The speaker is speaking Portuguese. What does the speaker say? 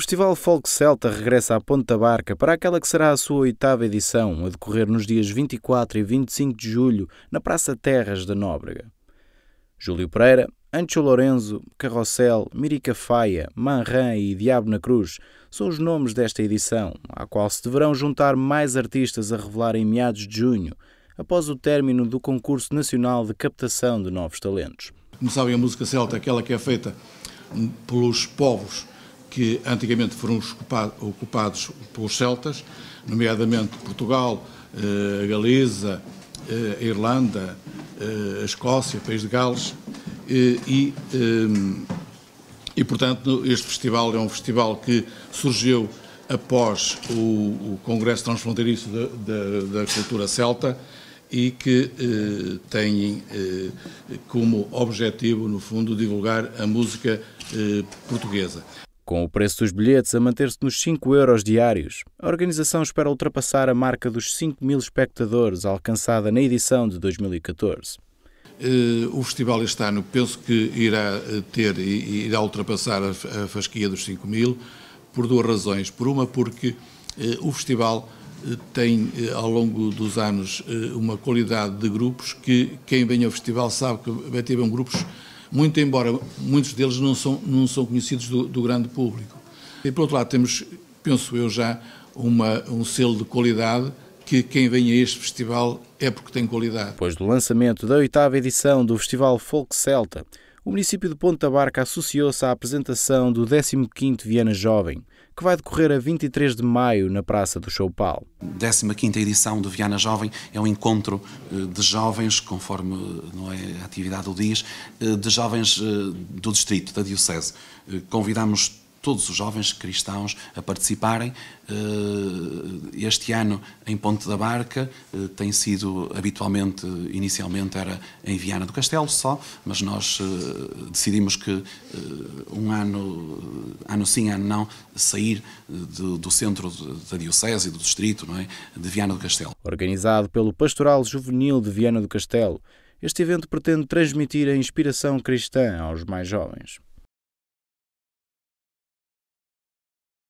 O Festival Folk Celta regressa à Ponta Barca para aquela que será a sua oitava edição, a decorrer nos dias 24 e 25 de julho, na Praça Terras da Nóbrega. Júlio Pereira, Ancho Lorenzo, Carrossel, Mirica Faia, Manran e Diabo na Cruz são os nomes desta edição, à qual se deverão juntar mais artistas a revelar em meados de junho, após o término do concurso nacional de captação de novos talentos. Como sabem, a música celta é aquela que é feita pelos povos que antigamente foram ocupados pelos celtas, nomeadamente Portugal, eh, a Galiza, eh, a Irlanda, eh, a Escócia, o País de Gales, e, e, portanto, este festival é um festival que surgiu após o, o Congresso Transfronteiriço da, da, da, Cultura Celta e que eh, tem eh, como objetivo, no fundo, divulgar a música eh, portuguesa. Com o preço dos bilhetes a manter-se nos 5 euros diários, a organização espera ultrapassar a marca dos 5 mil espectadores alcançada na edição de 2014. Eh, o festival este ano penso que irá eh, ter e irá ultrapassar a fasquia dos 5 mil por duas razões. Por uma, porque eh, o festival tem ao longo dos anos uma qualidade de grupos que quem vem ao festival sabe que vai ter grupos muito embora muitos deles não são, não são conhecidos do, do grande público. E, por outro lado, temos, penso eu, já uma, um selo de qualidade que quem vem a este festival é porque tem qualidade. Depois do lançamento da oitava edição do Festival Folk Celta, o município de Ponta Barca associou-se à apresentação do 15º Viana Jovem, que vai decorrer a 23 de maio na Praça do Choupal. 15ª edição do Viana Jovem é um encontro eh, de jovens, conforme eh, não é, a atividade o diz, eh, de jovens do distrito, da diocese. Convidamos todos os jovens cristãos a participarem este ano, em Ponte da Barca, eh, tem sido habitualmente, inicialmente era em Viana do Castelo só, mas nós eh, decidimos que eh, um ano, ano sim, ano não, sair do, do centro da Diocese, do distrito, não é? de Viana do Castelo. Organizado pelo Pastoral Juvenil de Viana do Castelo, este evento pretende transmitir a inspiração cristã aos mais jovens.